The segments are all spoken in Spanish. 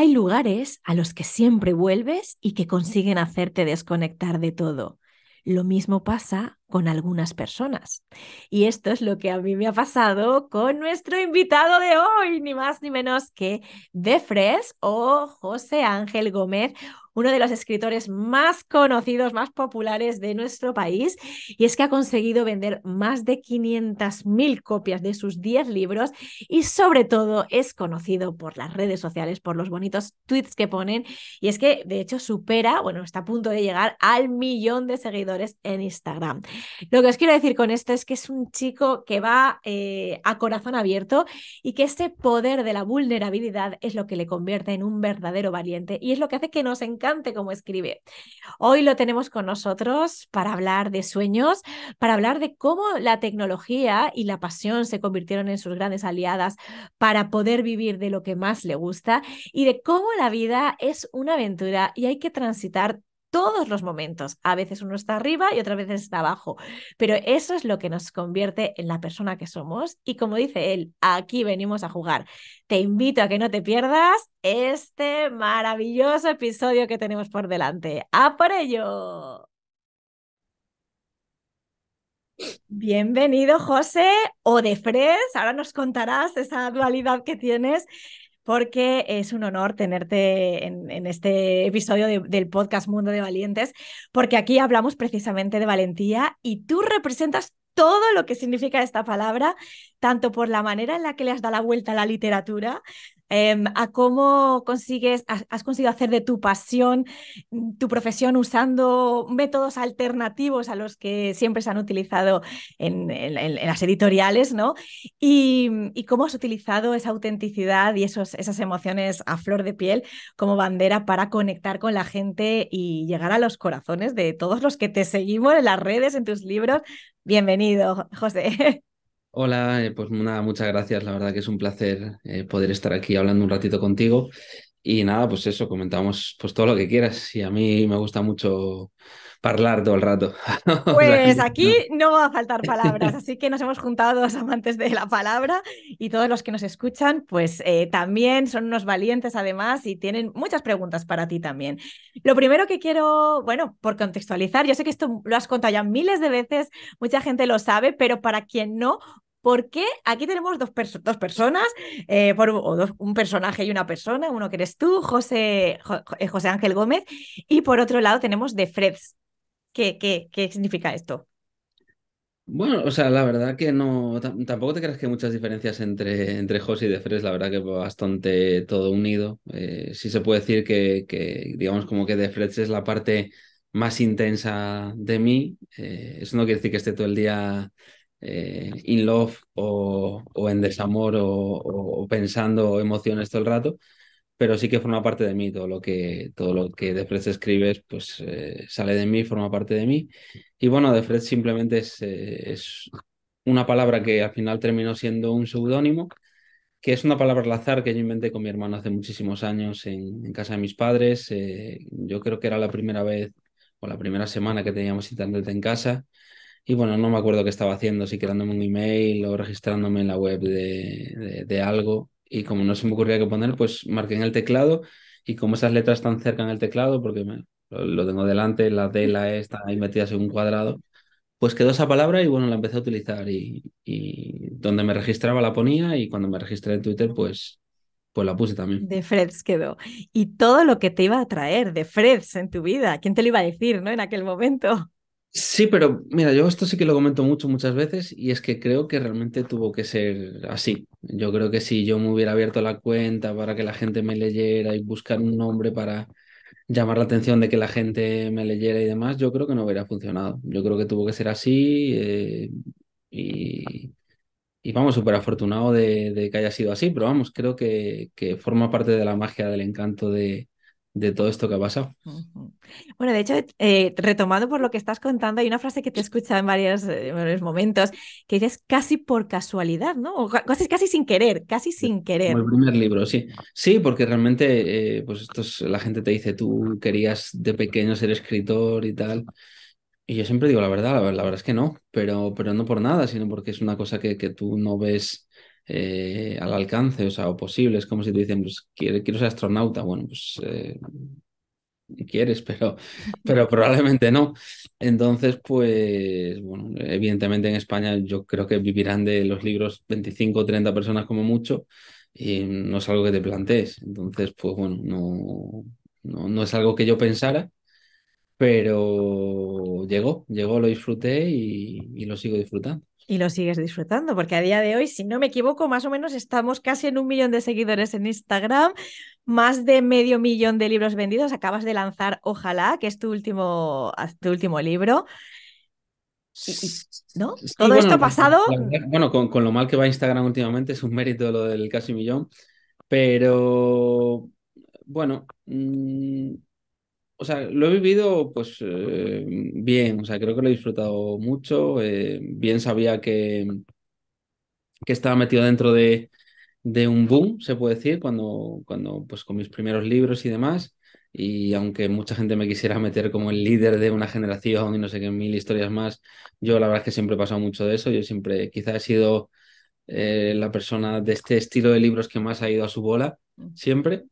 Hay lugares a los que siempre vuelves y que consiguen hacerte desconectar de todo. Lo mismo pasa con algunas personas. Y esto es lo que a mí me ha pasado con nuestro invitado de hoy, ni más ni menos que De Fres o José Ángel Gómez, uno de los escritores más conocidos, más populares de nuestro país, y es que ha conseguido vender más de 500.000 copias de sus 10 libros y sobre todo es conocido por las redes sociales, por los bonitos tweets que ponen, y es que de hecho supera, bueno, está a punto de llegar al millón de seguidores en Instagram. Lo que os quiero decir con esto es que es un chico que va eh, a corazón abierto y que ese poder de la vulnerabilidad es lo que le convierte en un verdadero valiente y es lo que hace que nos encante como escribe. Hoy lo tenemos con nosotros para hablar de sueños, para hablar de cómo la tecnología y la pasión se convirtieron en sus grandes aliadas para poder vivir de lo que más le gusta y de cómo la vida es una aventura y hay que transitar todos los momentos. A veces uno está arriba y otras veces está abajo, pero eso es lo que nos convierte en la persona que somos y como dice él, aquí venimos a jugar. Te invito a que no te pierdas este maravilloso episodio que tenemos por delante. ¡A por ello! Bienvenido, José, o de Fres. Ahora nos contarás esa dualidad que tienes porque es un honor tenerte en, este episodio del podcast Mundo de Valientes, porque aquí hablamos precisamente de valentía y tú representas todo lo que significa esta palabra tanto por la manera en la que le has dado la vuelta a la literatura, em, a cómo consigues, has, conseguido hacer de tu pasión mm, tu profesión usando métodos alternativos a los que siempre se han utilizado en, las editoriales, ¿no? Y, mm, y, cómo has utilizado esa autenticidad y esos, esas emociones a flor de piel como bandera para conectar con la gente y llegar a los corazones de todos los que te seguimos en las redes, en tus libros. Bienvenido, José. Hola, eh, pues nada, muchas gracias. La verdad que es un placer eh, poder estar aquí hablando un ratito contigo. Y nada, pues eso, comentamos pues todo lo que quieras. Y a mí me gusta mucho Parlar todo el rato. Pues aquí no va a faltar palabras, así que nos hemos juntado dos amantes de la palabra y todos los que nos escuchan, pues eh, también son unos valientes además y tienen muchas preguntas para ti también. Lo primero que quiero, bueno, por contextualizar, yo sé que esto lo has contado ya miles de veces, mucha gente lo sabe, pero para quien no, ¿por qué? aquí tenemos dos, personas, eh, un personaje y una persona, uno que eres tú, José, eh, José Ángel Gómez, y por otro lado tenemos de Freds, ¿Qué, qué, qué significa esto? Bueno, o sea, la verdad que no, tampoco te creas que hay muchas diferencias entre, entre Hoss y Defres, la verdad que bastante todo unido. Eh, sí se puede decir que, que digamos, como que Defres es la parte más intensa de mí. Eh, eso no quiere decir que esté todo el día eh, in love o, en desamor o, o, pensando emociones todo el rato, pero sí que forma parte de mí todo lo que todo lo que de escribes pues eh, sale de mí forma parte de mí y bueno defred simplemente es, eh, es una palabra que al final terminó siendo un seudónimo que es una palabra al azar que yo inventé con mi hermano hace muchísimos años en, casa de mis padres eh, yo creo que era la primera vez o la primera semana que teníamos internet en casa y bueno, no me acuerdo qué estaba haciendo, si creándome un email o registrándome en la web de, de, de algo y como no se me ocurría qué poner, pues marqué en el teclado y como esas letras están cerca en el teclado, porque lo, tengo delante, la D, la E están ahí metidas en un cuadrado, pues quedó esa palabra y bueno, la empecé a utilizar y, y donde me registraba la ponía y cuando me registré en Twitter, pues pues la puse también. De Freds quedó. Y todo lo que te iba a traer de Freds en tu vida, ¿quién te lo iba a decir, no? En aquel momento. Sí, pero mira, yo esto sí que lo comento mucho muchas veces y es que creo que realmente tuvo que ser así. Yo creo que si yo me hubiera abierto la cuenta para que la gente me leyera y buscar un nombre para llamar la atención de que la gente me leyera y demás, yo creo que no hubiera funcionado. Yo creo que tuvo que ser así eh, y, vamos, súper afortunado de, de, que haya sido así, pero vamos, creo que, que forma parte de la magia, del encanto de, de todo esto que ha pasado. Bueno, de hecho, eh, retomando por lo que estás contando, hay una frase que te he escuchado en eh, varios, momentos, que dices casi por casualidad, ¿no? casi, casi sin querer, casi sin querer. En el primer libro, sí. Sí, porque realmente, eh, pues esto la gente te dice, tú querías de pequeño ser escritor y tal. Y yo siempre digo la verdad, la verdad, la verdad es que no, pero, pero no por nada, sino porque es una cosa que, que tú no ves eh, al alcance, o sea, o posible. como si te dicen, pues quiero, ser astronauta. Bueno, pues eh, quieres, pero, pero probablemente no. Entonces, pues, bueno, evidentemente en España yo creo que vivirán de los libros 25 o 30 personas como mucho y no es algo que te plantees. Entonces, pues bueno, no, no, es algo que yo pensara. Pero llegó, llegó, lo disfruté y lo sigo disfrutando. Y lo sigues disfrutando, porque a día de hoy, si no me equivoco, más o menos estamos casi en un millón de seguidores en Instagram, más de medio millón de libros vendidos. Acabas de lanzar Ojalá, que es tu último, tu último libro. ¿No? Todo esto esto pasado. bueno, con, lo mal que va Instagram últimamente, es un mérito lo del casi millón. Pero bueno, mm, o sea, lo he vivido pues eh, bien, o sea, creo que lo he disfrutado mucho, eh, bien sabía que, que estaba metido dentro de, de un boom, se puede decir, cuando, cuando pues con mis primeros libros y demás. Y aunque mucha gente me quisiera meter como el líder de una generación y no sé qué mil historias más, yo la verdad es que siempre he pasado mucho de eso. Yo siempre quizá he sido eh, la persona de este estilo de libros que más ha ido a su bola, mm. siempre.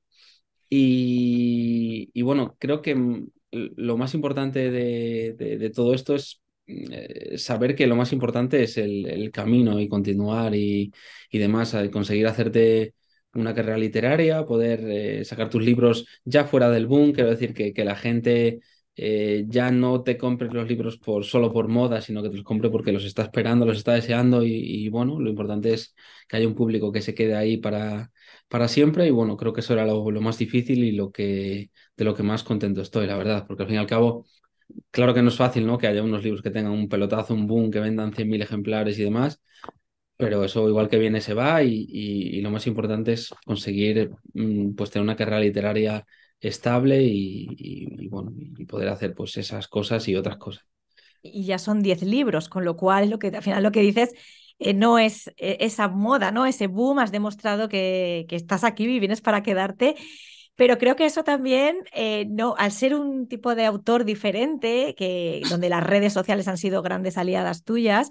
Y, bueno, creo que mm, lo más importante de, todo esto es mm, eh, saber que lo más importante es el, camino y continuar y, y demás, conseguir hacerte una carrera literaria, poder eh, sacar tus libros ya fuera del boom, quiero decir que, que la gente eh, ya no te compre los libros por, solo por moda, sino que te los compre porque los está esperando, los está deseando y, y bueno, lo importante es que haya un público que se quede ahí para, para siempre y bueno, creo que eso era lo, más difícil y lo que, de lo que más contento estoy, la verdad, porque al fin y al cabo, claro que no es fácil, ¿no? Que haya unos libros que tengan un pelotazo, un boom, que vendan 100.000 ejemplares y demás, pero eso igual que viene se va y, lo más importante es conseguir mm, pues tener una carrera literaria estable y, bueno, y poder hacer pues esas cosas y otras cosas. Y ya son 10 libros, con lo cual lo que al final lo que dices eh, no es eh, esa moda, ¿no? Ese boom, has demostrado que, estás aquí y vienes para quedarte. Pero creo que eso también, eh, no, al ser un tipo de autor diferente, que, donde las redes sociales han sido grandes aliadas tuyas,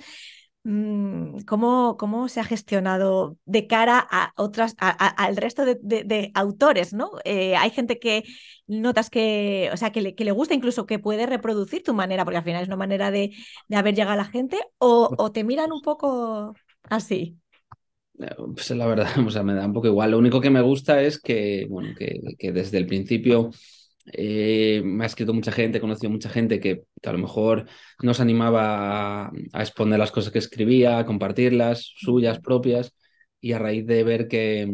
Mm, ¿Cómo, ¿Cómo se ha gestionado de cara a otras, al resto de, autores? ¿no? Eh, hay gente que notas que, o sea, que le, gusta incluso que puede reproducir tu manera, porque al final es una manera de, haber llegado a la gente, o, o te miran un poco así. Eh, pues la verdad, o sea, me da un poco igual. Lo único que me gusta es que, bueno, que, que desde el principio eh, me ha escrito mucha gente, he conocido mucha gente que, a lo mejor nos animaba a, exponer las cosas que escribía, a compartirlas, suyas, propias, y a raíz de ver que,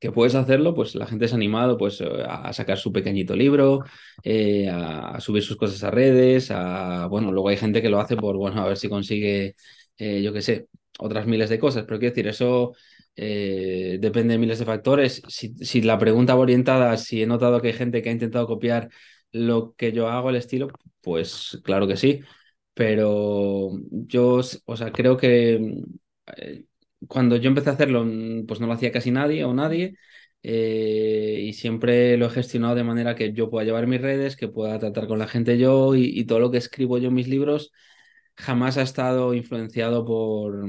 que puedes hacerlo, pues la gente se ha animado pues, eh, a, sacar su pequeñito libro, eh, a, subir sus cosas a redes, a, bueno, luego hay gente que lo hace por, bueno, a ver si consigue, yo qué sé, otras miles de cosas, pero quiero decir, eso eh, depende de miles de factores. Si, la pregunta va orientada, si he notado que hay gente que ha intentado copiar lo que yo hago, el estilo, pues claro que sí. Pero yo, o sea, creo que eh, cuando yo empecé a hacerlo, mm, pues no lo hacía casi nadie o nadie. Eh, y siempre lo he gestionado de manera que yo pueda llevar mis redes, que pueda tratar con la gente yo y, y todo lo que escribo yo en mis libros jamás ha estado influenciado por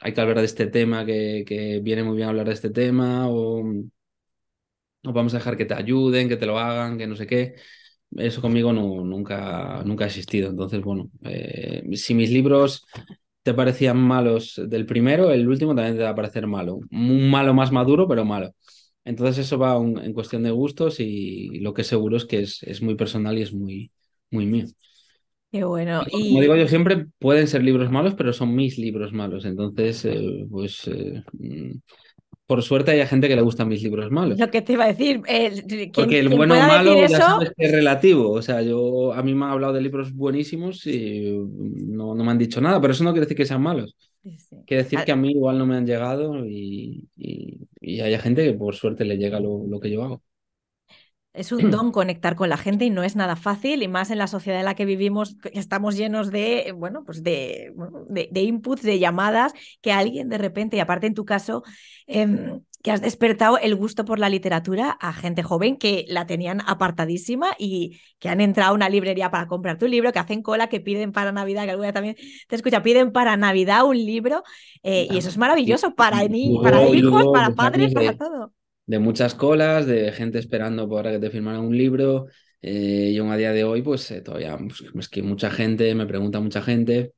hay que hablar de este tema, que, viene muy bien hablar de este tema, o, no vamos a dejar que te ayuden, que te lo hagan, que no sé qué. Eso conmigo nunca, nunca ha existido. Entonces, bueno, eh, si mis libros te parecían malos del primero, el último también te va a parecer malo. Un malo más maduro, pero malo. Entonces eso va en cuestión de gustos y lo que seguro es que es, es muy personal y es muy, muy mío bueno. Pues, y... Como digo yo siempre, pueden ser libros malos, pero son mis libros malos. Entonces, eh, pues... Eh, por suerte hay gente que le gustan mis libros malos. Lo que te iba a decir, porque el bueno o malo ya sabes que es relativo. O sea, yo a mí me han hablado de libros buenísimos y no, me han dicho nada, pero eso no quiere decir que sean malos. Quiere decir ah que a mí igual no me han llegado y, y, hay gente que por suerte le llega lo, lo que yo hago. Es un don conectar con la gente y no es nada fácil, y más en la sociedad en la que vivimos, estamos llenos de, bueno, pues de, inputs, de llamadas, que alguien de repente, y aparte en tu caso, em, que has despertado el gusto por la literatura a gente joven que la tenían apartadísima y que han entrado a una librería para comprar tu libro, que hacen cola, que piden para Navidad, que alguna también te escucha, piden para Navidad un libro, eh, y eso es maravilloso para, ni, para hijos, para padres, para todo de muchas colas, de gente esperando para que te firmara un libro. Eh, y yo a día de hoy, pues eh, todavía pues, es que mucha gente, me pregunta mucha gente.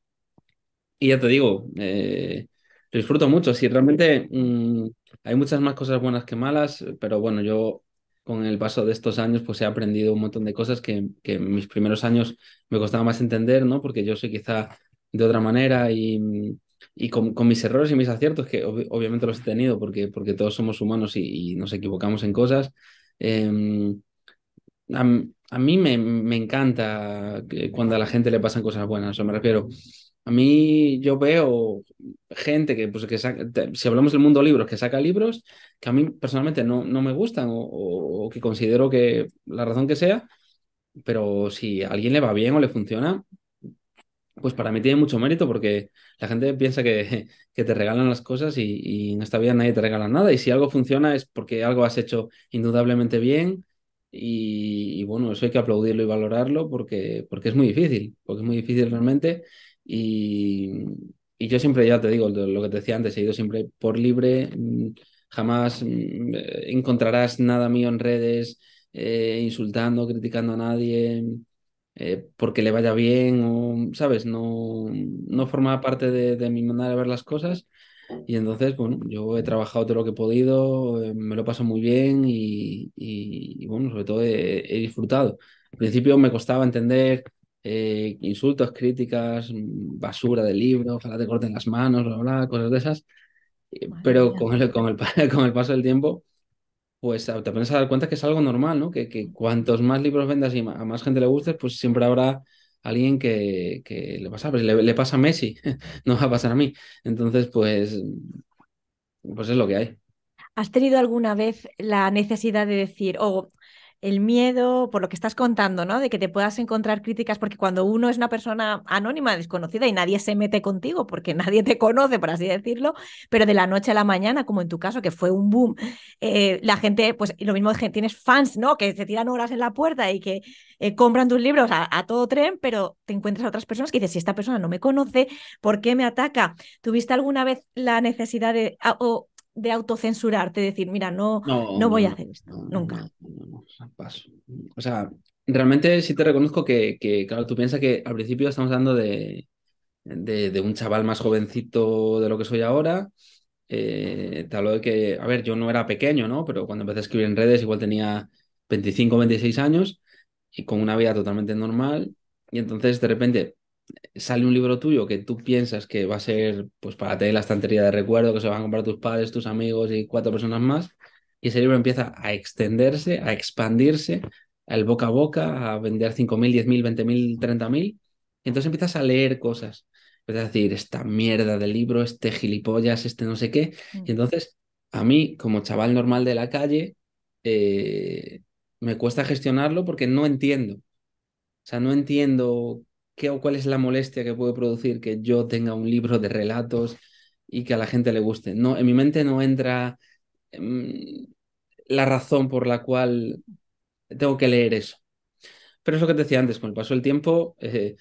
Y ya te digo, eh, lo disfruto mucho. Sí, realmente mm, hay muchas más cosas buenas que malas, pero bueno, yo con el paso de estos años, pues he aprendido un montón de cosas que, que en mis primeros años me costaba más entender, ¿no? Porque yo soy quizá de otra manera y mm, y con, mis errores y mis aciertos, que obviamente los he tenido porque, porque todos somos humanos y, nos equivocamos en cosas, em, a, mí me, me, encanta cuando a la gente le pasan cosas buenas, me refiero. A mí yo veo gente que, pues, que si hablamos del mundo libros, que saca libros que a mí personalmente no, no me gustan o, o que considero que la razón que sea, pero si a alguien le va bien o le funciona, pues para mí tiene mucho mérito porque la gente piensa que, que te regalan las cosas y, y, en esta vida nadie te regala nada. Y si algo funciona es porque algo has hecho indudablemente bien. Y, bueno, eso hay que aplaudirlo y valorarlo porque, porque es muy difícil, porque es muy difícil realmente. Y, yo siempre, ya te digo, lo que te decía antes, he ido siempre por libre, mm, jamás mm, encontrarás nada mío en redes eh, insultando, criticando a nadie eh, porque le vaya bien o, ¿sabes? No, no formaba parte de, mi manera de ver las cosas. Y entonces, bueno, yo he trabajado todo lo que he podido, eh, me lo paso muy bien y, y, bueno, sobre todo he, disfrutado. Al principio me costaba entender eh, insultos, críticas, basura de libros, ojalá te corten las manos, bla, bla, cosas de esas. Pero con con, el, con el paso del tiempo, pues te pones a dar cuenta que es algo normal, ¿no? Que, que cuantos más libros vendas y a más gente le gustes, pues siempre habrá alguien que, le pasa, pues le, pasa a Messi, no va a pasar a mí. Entonces, pues, pues es lo que hay. ¿Has tenido alguna vez la necesidad de decir, o oh, el miedo, por lo que estás contando, ¿no? De que te puedas encontrar críticas, porque cuando uno es una persona anónima, desconocida y nadie se mete contigo, porque nadie te conoce, por así decirlo, pero de la noche a la mañana, como en tu caso, que fue un boom, eh, la gente, pues lo mismo tienes fans, ¿no? Que te tiran horas en la puerta y que eh, compran tus libros a, todo tren, pero te encuentras a otras personas que dices, si esta persona no me conoce, ¿por qué me ataca? ¿Tuviste alguna vez la necesidad de, de autocensurarte, decir, mira, no, no, voy a hacer esto, nunca. Paso. O sea, realmente sí te reconozco que, claro, tú piensas que al principio estamos hablando de, de, un chaval más jovencito de lo que soy ahora. Eh, te hablo de que, a ver, yo no era pequeño, ¿no? Pero cuando empecé a escribir en redes igual tenía 25, 26 años y con una vida totalmente normal. Y entonces de repente sale un libro tuyo que tú piensas que va a ser pues para tener la estantería de recuerdo que se van a comprar tus padres, tus amigos y cuatro personas más, y ese libro empieza a extenderse, a expandirse, al boca a boca, a vender 5.000, 10.000, 20.000, 30.000, y entonces empiezas a leer cosas, empiezas a decir, esta mierda de libro, este gilipollas, este no sé qué, mm. y entonces a mí, como chaval normal de la calle, eh, me cuesta gestionarlo porque no entiendo. O sea, no entiendo qué cuál es la molestia que puede producir que yo tenga un libro de relatos y que a la gente le guste. No, en mi mente no entra mm, la razón por la cual tengo que leer eso. Pero es lo que te decía antes, con el paso del tiempo eh,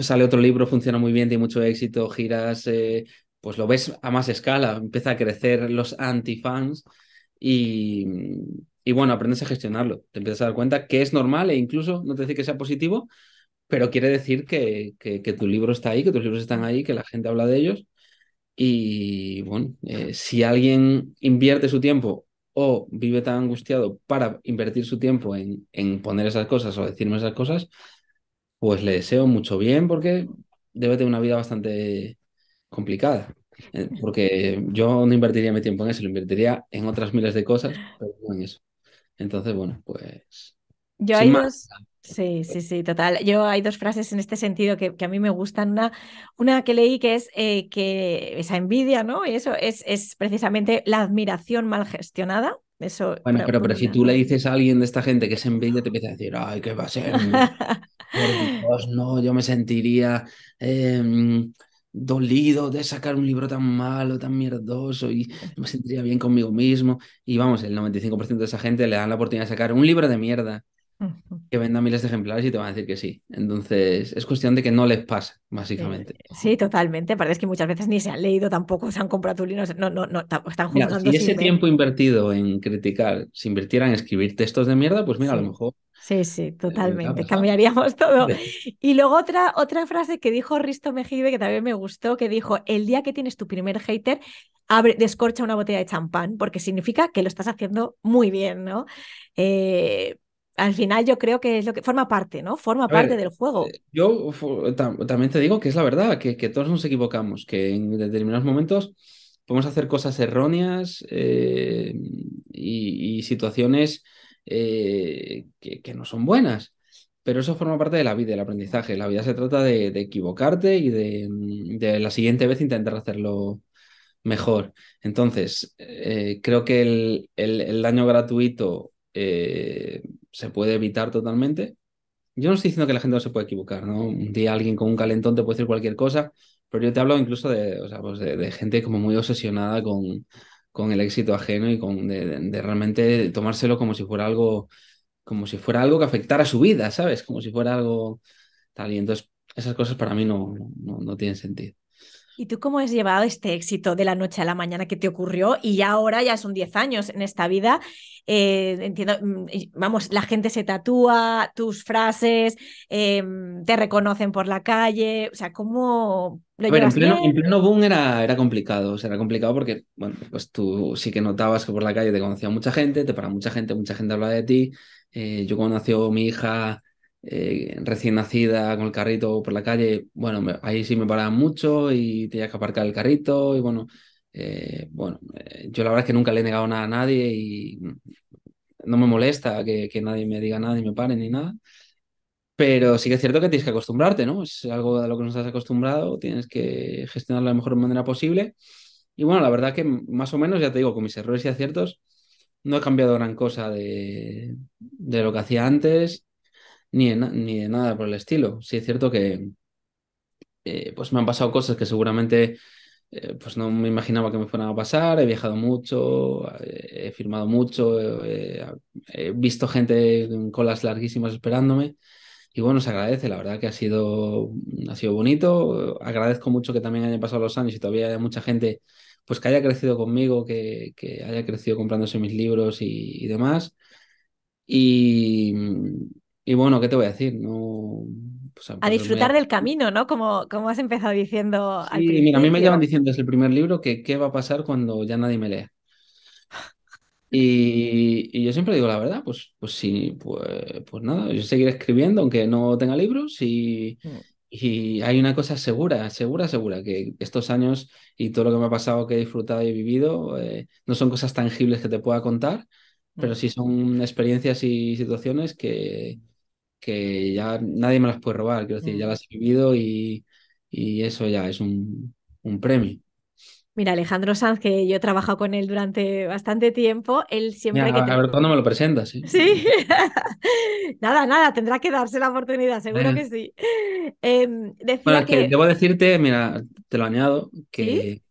sale otro libro, funciona muy bien, tiene mucho éxito, giras, eh, pues lo ves a más escala, empieza a crecer los antifans y, y bueno, aprendes a gestionarlo. Te empiezas a dar cuenta que es normal e incluso, no te decir que sea positivo, pero quiere decir que, que, tu libro está ahí, que tus libros están ahí, que la gente habla de ellos. Y bueno, eh, si alguien invierte su tiempo o vive tan angustiado para invertir su tiempo en, poner esas cosas o decirme esas cosas, pues le deseo mucho bien porque debe tener una vida bastante complicada. Eh, porque yo no invertiría mi tiempo en eso, lo invertiría en otras miles de cosas, pero no en eso. Entonces, bueno, pues... Yo hay más, Sí, sí, sí, total. Yo hay dos frases en este sentido que, a mí me gustan. Una, una que leí que es eh, que esa envidia, ¿no? Y eso es, precisamente la admiración mal gestionada. Eso, bueno, pero, pero, si tú le dices a alguien de esta gente que se envidia, te empieza a decir, ay, ¿qué va a ser? Por Dios, no, yo me sentiría em, dolido de sacar un libro tan malo, tan mierdoso, y me sentiría bien conmigo mismo. Y vamos, el 95% de esa gente le dan la oportunidad de sacar un libro de mierda que venda miles de ejemplares y te van a decir que sí. Entonces, es cuestión de que no les pase, básicamente. Eh, sí, totalmente. Parece que muchas veces ni se han leído tampoco, se han comprado tu no, no, no, están jugando. Mira, si ese tiempo invertido en criticar se invirtiera en escribir textos de mierda, pues mira, a lo mejor. Sí, sí, eh, totalmente. Cambiaríamos todo. Y luego otra, otra frase que dijo Risto Mejide que también me gustó, que dijo, el día que tienes tu primer hater, abre, descorcha una botella de champán, porque significa que lo estás haciendo muy bien, ¿no? Eh, al final yo creo que es lo que forma parte, ¿no? Forma parte del juego. Eh, yo también te digo que es la verdad, que, todos nos equivocamos, que en determinados momentos podemos hacer cosas erróneas eh, y, situaciones eh, que, no son buenas. Pero eso forma parte de la vida, del aprendizaje. La vida se trata de, equivocarte y mm, de, la siguiente vez intentar hacerlo mejor. Entonces, creo que el, daño gratuito se puede evitar totalmente. Yo no estoy diciendo que la gente no se puede equivocar, ¿no? Un día alguien con un calentón te puede decir cualquier cosa, pero yo te hablo incluso de, o sea, pues de, gente como muy obsesionada con, con el éxito ajeno y con de, realmente tomárselo como si fuera algo como si fuera algo que afectara su vida, ¿sabes? Como si fuera algo tal y entonces esas cosas para mí no, no, no tienen sentido. ¿Y tú cómo has llevado este éxito de la noche a la mañana que te ocurrió? Y ya ahora ya son 10 años en esta vida. Eh, entiendo, mm, vamos, la gente se tatúa tus frases, em, te reconocen por la calle. O sea, ¿cómo lo a en pleno, en boom era, complicado. era complicado porque, bueno, pues tú sí que notabas que por la calle te conocía mucha gente, te para mucha gente, mucha gente hablaba de ti. Eh, yo cuando nació mi hija eh, recién nacida con el carrito por la calle, bueno, ahí sí me paraban mucho y tenía que aparcar el carrito y bueno, eh, bueno, eh, yo la verdad es que nunca le he negado nada a nadie y no me molesta que, nadie me diga nada y me pare ni nada. Pero sí que es cierto que tienes que acostumbrarte, ¿no? Es algo a lo que nos has acostumbrado, tienes que gestionarlo de la mejor manera posible. Y bueno, la verdad que más o menos, ya te digo, con mis errores y aciertos, no he cambiado gran cosa de, de lo que hacía antes ni de, nada por el estilo. Sí es cierto que eh, pues me han pasado cosas que seguramente eh, pues no me imaginaba que me fueran a pasar. He viajado mucho, eh, he firmado mucho, he visto gente con colas larguísimas esperándome. Y bueno, se agradece, la verdad que ha sido, ha sido bonito. Agradezco mucho que también hayan pasado los años y todavía haya mucha gente pues que haya crecido conmigo, que, haya crecido comprándose mis libros y, y demás. Y, y bueno, ¿qué te voy a decir? No, a, disfrutar del camino, ¿no? Como, como has empezado diciendo. al mira, a mí me llevan diciendo desde el primer libro que qué va a pasar cuando ya nadie me lea. Y, yo siempre digo la verdad, pues, pues sí, pues, pues nada, yo seguiré escribiendo aunque no tenga libros mm. y, hay una cosa segura, segura, segura, que estos años y todo lo que me ha pasado, que he disfrutado y vivido, eh, no son cosas tangibles que te pueda contar, pero mm. sí son experiencias y situaciones que, que ya nadie me las puede robar, quiero decir, ya mm. las he vivido y, eso ya es un, premio. Mira, Alejandro Sanz, que yo he trabajado con él durante bastante tiempo, él siempre... que A ver cuándo me lo presentas. Sí. ¿Sí? nada, nada, tendrá que darse la oportunidad, seguro que sí. Em, bueno, que... que... debo decirte, mira, te lo añado, que,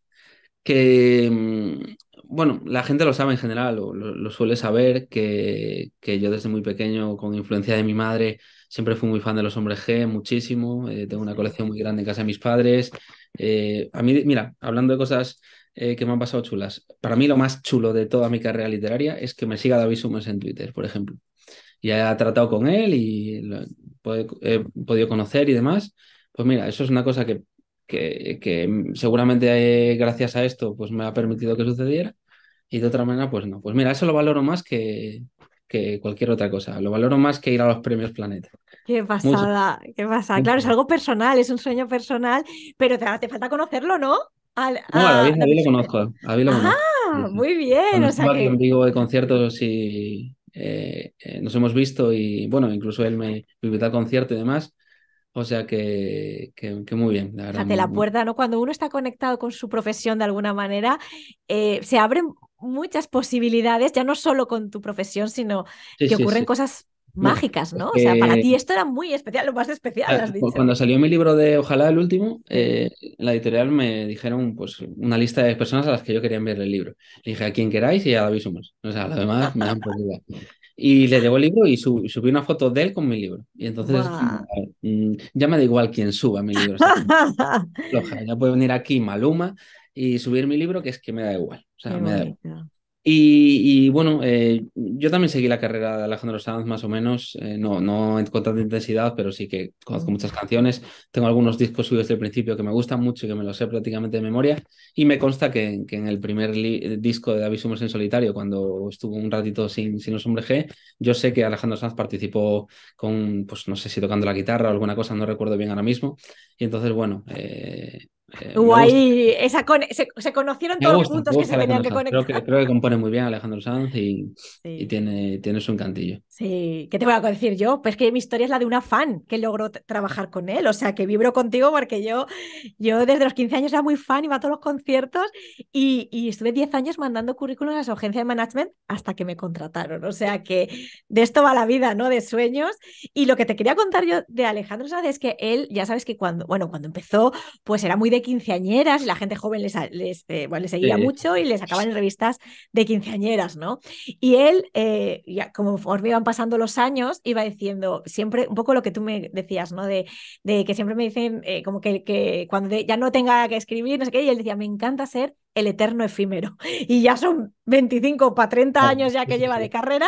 que, mm, bueno, la gente lo sabe en general, lo, lo, suele saber, que, yo desde muy pequeño, con influencia de mi madre, siempre fui muy fan de los hombres G, muchísimo. Eh, tengo una colección muy grande en casa de mis padres. Eh, a mí, mira, hablando de cosas eh, que me han pasado chulas, para mí lo más chulo de toda mi carrera literaria es que me siga David Summers en Twitter, por ejemplo. Y he tratado con él y lo he podido conocer y demás. Pues mira, eso es una cosa que que, mm, seguramente eh, gracias a esto pues me ha permitido que sucediera y de otra manera pues no. Pues mira, eso lo valoro más que, que cualquier otra cosa. Lo valoro más que ir a los premios Planeta. Qué pasada, qué pasada. Claro, es algo personal, es un sueño personal, pero te, falta conocerlo, ¿no? No, a David, lo ah, conozco. David lo muy bien. o sea de conciertos y eh, eh, nos hemos visto y bueno, incluso él me invita al concierto y demás. O sea que, muy bien. La, verdad, la puerta, ¿no? Cuando uno está conectado con su profesión de alguna manera, eh, se abren muchas posibilidades, ya no solo con tu profesión, sino que ocurren cosas mágicas, ¿no? O sea, para eh, ti esto era muy especial, lo más especial, ah, has Cuando salió mi libro de Ojalá el último, eh, en la editorial me dijeron pues una lista de personas a las que yo quería enviar el libro. Le dije a quien queráis y a David Sumas. O sea, lo demás me dan por y le debo el libro y subí una foto de él con mi libro. Y entonces mm, mm, ya me da igual quién suba mi libro. ya puede venir aquí Maluma y subir mi libro, que es que me da igual. O sea, me da igual. Y, bueno, eh, yo también seguí la carrera de Alejandro Sanz más o menos, eh, no, no en con tanta intensidad, pero sí que conozco muchas canciones, tengo algunos discos suyos del principio que me gustan mucho y que me los sé prácticamente de memoria, y me consta que, en el primer eh, disco de David en solitario, cuando estuvo un ratito sin, sin los hombres G, yo sé que Alejandro Sanz participó con, pues no sé si tocando la guitarra o alguna cosa, no recuerdo bien ahora mismo, y entonces bueno... Eh, esa se, se, conocieron todos los puntos que se tenían que conectar. Creo que, creo que, compone muy bien Alejandro Sanz y, tiene, tiene, su encantillo. Sí, ¿qué te voy a decir yo? Pues que mi historia es la de una fan que logró trabajar con él, o sea, que vibro contigo porque yo, yo desde los 15 años era muy fan, iba a todos los conciertos y, estuve 10 años mandando currículos a su agencia de management hasta que me contrataron, o sea que de esto va la vida, ¿no? De sueños. Y lo que te quería contar yo de Alejandro Sanz es que él, ya sabes que cuando, bueno, cuando empezó, pues era muy de quinceañeras y la gente joven les, eh, seguía mucho y les sacaban en revistas de quinceañeras, ¿no? Y él, eh, ya, como me iban pasando los años, iba diciendo siempre un poco lo que tú me decías, ¿no? De, de que siempre me dicen eh, como que, que cuando ya no tenga que escribir, no sé qué, y él decía, me encanta ser el eterno efímero. Y ya son 25 para 30 años ya que lleva de carrera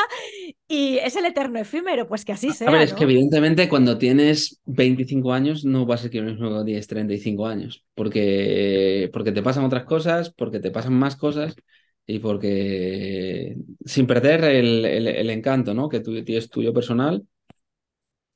y es el eterno efímero, pues que así sea. es que evidentemente cuando tienes 25 años no va a ser que lo mismo 35 años, porque, porque te pasan otras cosas, porque te pasan más cosas y porque sin perder el, el, encanto ¿no? que tú tienes tuyo personal,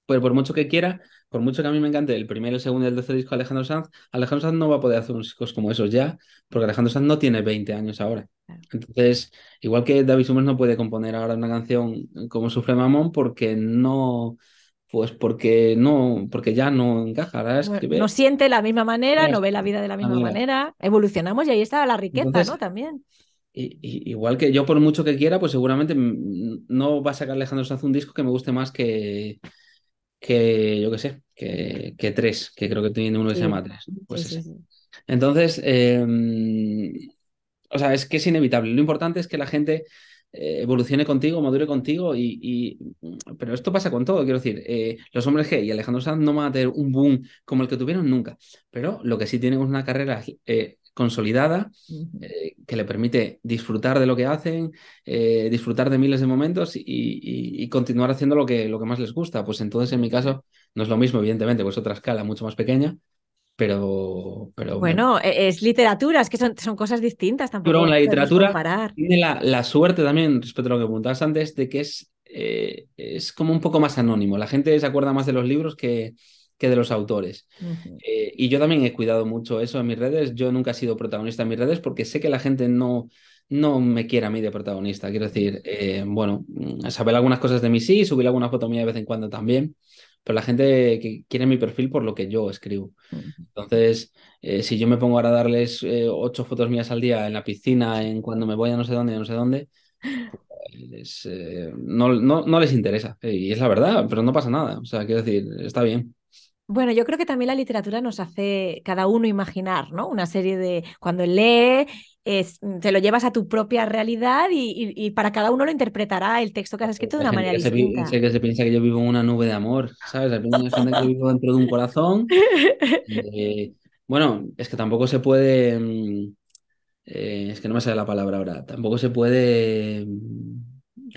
pues por mucho que quiera, por mucho que a mí me encante el primero, el segundo y el tercer disco de Alejandro Sanz, Alejandro Sanz no va a poder hacer unos discos como esos ya, porque Alejandro Sanz no tiene 20 años ahora. Entonces, igual que David Summers no puede componer ahora una canción como Sufre Mamón porque no, pues porque no, porque ya no encaja. no, siente la misma manera, no ve la vida de la misma manera. Evolucionamos y ahí está la riqueza, ¿no? También. igual que yo, por mucho que quiera, pues seguramente no va a sacar Alejandro Sanz un disco que me guste más que, que, yo qué sé, que, que, tres, que creo que tiene uno que se llama tres. Pues Entonces, em, o sea, es que es inevitable. Lo importante es que la gente eh, evolucione contigo, madure contigo y, Pero esto pasa con todo, quiero decir, eh, los hombres G y Alejandro Sanz no van a tener un boom como el que tuvieron nunca, pero lo que sí tienen es una carrera eh, consolidada, eh, que le permite disfrutar de lo que hacen, eh, disfrutar de miles de momentos y, continuar haciendo lo que, lo que más les gusta. Pues entonces, en mi caso, no es lo mismo, evidentemente, pues otra escala mucho más pequeña, pero, bueno, e, es literatura, es que son, cosas distintas también Pero la literatura tiene la, suerte también, respecto a lo que preguntabas antes, de que es, eh, es como un poco más anónimo. La gente se acuerda más de los libros que, de los autores. Eh, y yo también he cuidado mucho eso en mis redes. Yo nunca he sido protagonista en mis redes porque sé que la gente no, no me quiere a mí de protagonista. Quiero decir, eh, bueno, mm, saber algunas cosas de mí sí, subir alguna foto mía de vez en cuando también, pero la gente quiere mi perfil por lo que yo escribo. Entonces, eh, si yo me pongo ahora a darles ocho fotos mías al día en la piscina, en cuando me voy a no sé dónde, no sé dónde, pues, no, no, no, les interesa. Y es la verdad, pero no pasa nada. O sea, quiero decir, está bien. Bueno, yo creo que también la literatura nos hace cada uno imaginar, ¿no? Una serie de, cuando lee, mm, te lo llevas a tu propia realidad y, para cada uno lo interpretará el texto que has escrito de una manera que distinta. Sé que se piensa que yo vivo en una nube de amor, ¿sabes? Hay gente que vivo dentro de un corazón. bueno, es que tampoco se puede, mm, eh, es que no me sale la palabra ahora, tampoco se puede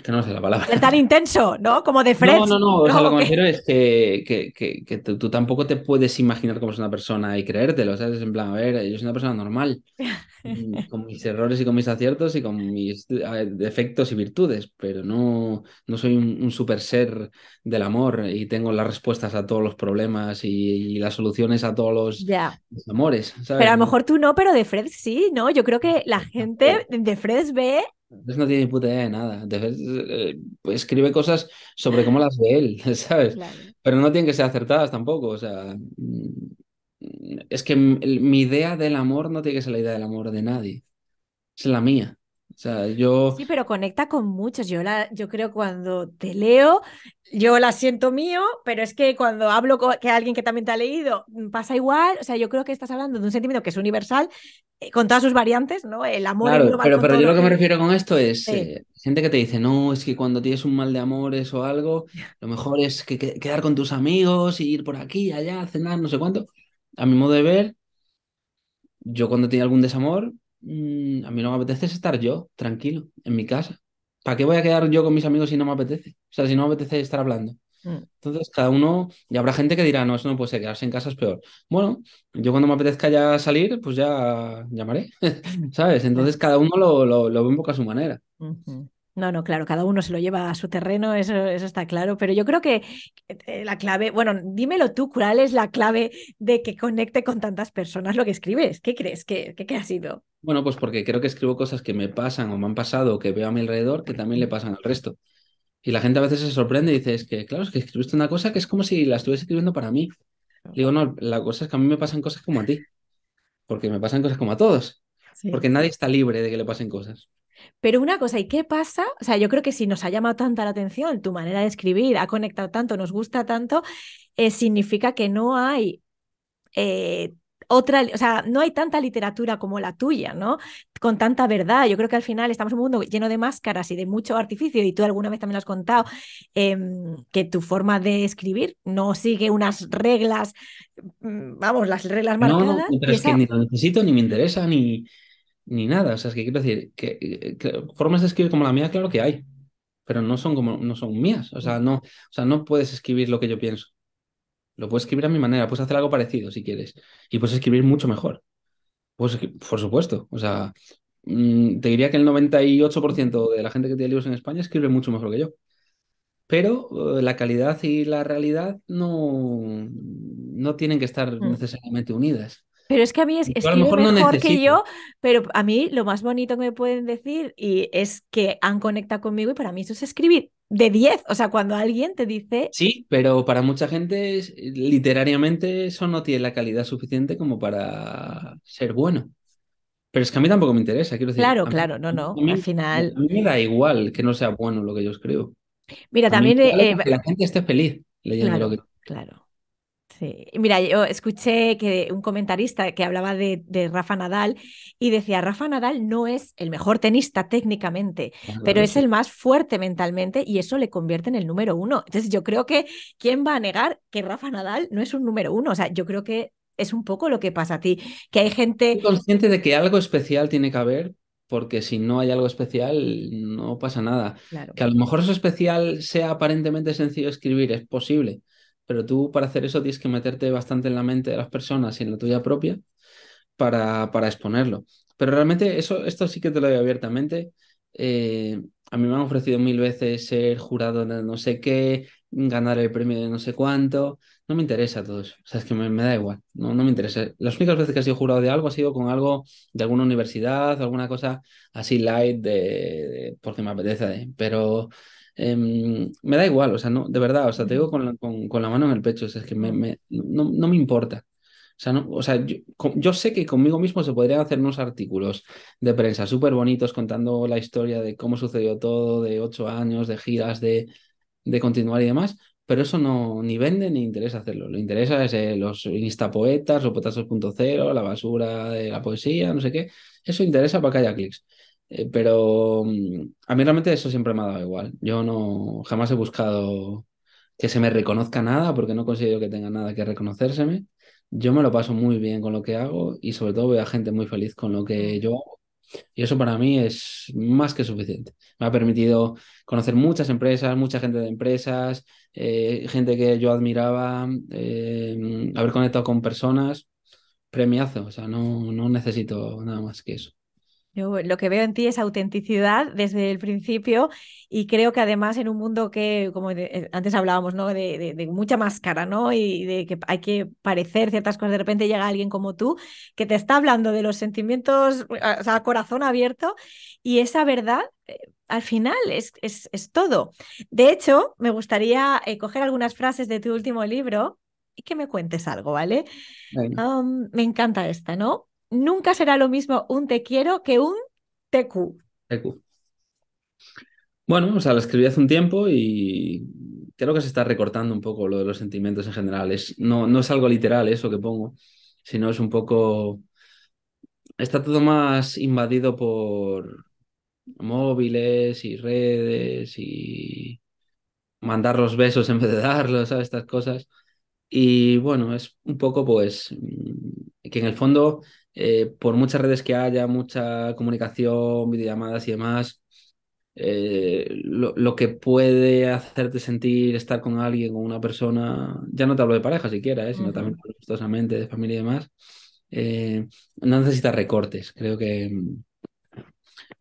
que no sé la palabra. Es tan intenso, ¿no? Como de Fred. No, no, no. lo que me es que, tú, tampoco te puedes imaginar cómo es una persona y creértelo. es En plan, a ver, yo soy una persona normal. con mis errores y con mis aciertos y con mis defectos y virtudes. Pero no, no soy un, super ser del amor y tengo las respuestas a todos los problemas y, las soluciones a todos los, amores. Pero a lo mejor tú no, pero de Fred sí, ¿no? Yo creo que la gente de Fred ve no tiene ni puta idea de nada. Eh, escribe cosas sobre cómo las ve él, ¿sabes? Pero no tienen que ser acertadas tampoco. O sea, mm, es que mi idea del amor no tiene que ser la idea del amor de nadie. Es la mía. O sea, yo... Sí, pero conecta con muchos. Yo, la, yo creo cuando te leo, yo la siento mío, pero es que cuando hablo con que alguien que también te ha leído, mm, pasa igual. O sea, yo creo que estás hablando de un sentimiento que es universal, eh, con todas sus variantes, ¿no? El amor. Claro, pero, pero yo lo que, me refiero con esto es eh, gente que te dice, no, es que cuando tienes un mal de amores o algo, lo mejor es que, quedar con tus amigos, y ir por aquí, allá, cenar, no sé cuánto. A mi modo de ver, yo cuando tenía algún desamor, Mm, a mí no me apetece estar yo, tranquilo, en mi casa. ¿Para qué voy a quedar yo con mis amigos si no me apetece? O sea, si no me apetece estar hablando. Mm. Entonces, cada uno, y habrá gente que dirá, no, eso no puede ser, quedarse en casa es peor. Bueno, yo cuando me apetezca ya salir, pues ya llamaré, ¿sabes? Entonces, cada uno lo, lo, ve un poco a su manera. No, no, claro, cada uno se lo lleva a su terreno, eso, está claro, pero yo creo que eh, la clave, bueno, dímelo tú, ¿cuál es la clave de que conecte con tantas personas lo que escribes? ¿Qué crees que, ha sido? Bueno, pues porque creo que escribo cosas que me pasan o me han pasado o que veo a mi alrededor que también le pasan al resto. Y la gente a veces se sorprende y dice, es que, claro, es que escribiste una cosa que es como si la estuviese escribiendo para mí. digo, no, la cosa es que a mí me pasan cosas como a ti, porque me pasan cosas como a todos, porque nadie está libre de que le pasen cosas. Pero una cosa, ¿y qué pasa? O sea, yo creo que si nos ha llamado tanta la atención, tu manera de escribir ha conectado tanto, nos gusta tanto, eh, significa que no hay eh, otra, o sea, no hay tanta literatura como la tuya, ¿no? Con tanta verdad. Yo creo que al final estamos en un mundo lleno de máscaras y de mucho artificio, y tú alguna vez también lo has contado, em, que tu forma de escribir no sigue unas reglas, mm, vamos, las reglas marcadas. No, no pero es que ni lo necesito, ni me interesa, ni, ni nada. O sea, es que quiero decir, eh, que, formas de escribir como la mía, claro que hay, pero no son como, no son mías. O sea, no, o sea, no puedes escribir lo que yo pienso. Lo puedes escribir a mi manera, puedes hacer algo parecido si quieres. Y puedes escribir mucho mejor. Pues, por supuesto. O sea, mm, te diría que el 98% de la gente que tiene libros en España escribe mucho mejor que yo. Pero eh, la calidad y la realidad no, no tienen que estar hmm. necesariamente unidas. Pero es que a mí es, mejor, que yo, pero a mí lo más bonito que me pueden decir y es que han conectado conmigo y para mí eso es escribir de 10, o sea, cuando alguien te dice... Sí, pero para mucha gente literariamente eso no tiene la calidad suficiente como para ser bueno. Pero es que a mí tampoco me interesa, quiero decir... Claro, claro, no, no, al final... A mí me da igual que no sea bueno lo que yo escribo. Mira, también... Eh, que eh, la gente esté feliz leyendo lo que... Claro. Sí. Mira, yo escuché que un comentarista que hablaba de, Rafa Nadal y decía, Rafa Nadal no es el mejor tenista técnicamente, pero es el más fuerte mentalmente y eso le convierte en el número uno. Entonces yo creo que, ¿quién va a negar que Rafa Nadal no es un número uno? O sea, yo creo que es un poco lo que pasa a ti, que hay gente... consciente de que algo especial tiene que haber, porque si no hay algo especial, no pasa nada. Que a lo mejor eso especial sea aparentemente sencillo escribir, es posible pero tú para hacer eso tienes que meterte bastante en la mente de las personas y en la tuya propia para, para exponerlo. Pero realmente eso, esto sí que te lo digo abiertamente. Eh, a mí me han ofrecido mil veces ser jurado de no sé qué, ganar el premio de no sé cuánto. No me interesa todo eso. O sea, es que me, da igual. No, no me interesa. Las únicas veces que he sido jurado de algo ha sido con algo de alguna universidad, alguna cosa así light, de, porque me apetece. ¿eh? Pero Em, me da igual, o sea, no, de verdad, o sea, te digo con la, mano en el pecho, es que me, no, me importa. O sea, no, o sea yo, sé que conmigo mismo se podrían hacer unos artículos de prensa súper bonitos contando la historia de cómo sucedió todo, de ocho años, de giras, de, de continuar y demás, pero eso no ni vende ni interesa hacerlo. Lo interesa es eh, los instapoetas o cero, la basura de la poesía, no sé qué. Eso interesa para que haya clics. Eh, pero mm, a mí realmente eso siempre me ha dado igual. Yo no jamás he buscado que se me reconozca nada porque no considero que tenga nada que reconocérseme. Yo me lo paso muy bien con lo que hago y sobre todo veo a gente muy feliz con lo que mm. yo hago. Y eso para mí es más que suficiente. Me ha permitido conocer muchas empresas, mucha gente de empresas, eh, gente que yo admiraba, eh, haber conectado con personas. Premiazo, o sea, no, no necesito nada más que eso. Yo lo que veo en ti es autenticidad desde el principio y creo que además en un mundo que, como eh, antes hablábamos, ¿no? De, mucha máscara, ¿no? Y de que hay que parecer ciertas cosas, de repente llega alguien como tú que te está hablando de los sentimientos, o sea, corazón abierto y esa verdad eh, al final es, todo. De hecho, me gustaría eh, coger algunas frases de tu último libro y que me cuentes algo, ¿vale? me encanta esta, ¿no? nunca será lo mismo un te quiero que un Te cu. Bueno, o sea, lo escribí hace un tiempo y creo que se está recortando un poco lo de los sentimientos en general. Es, no, no es algo literal eso que pongo, sino es un poco... Está todo más invadido por móviles y redes y mandar los besos en vez de darlos, ¿sabes? Estas cosas. Y bueno, es un poco pues que en el fondo eh, por muchas redes que haya, mucha comunicación, videollamadas y demás, eh, lo, que puede hacerte sentir estar con alguien, con una persona, ya no te hablo de pareja siquiera, eh, sino también gustosamente de familia y demás, no necesita recortes. Creo que,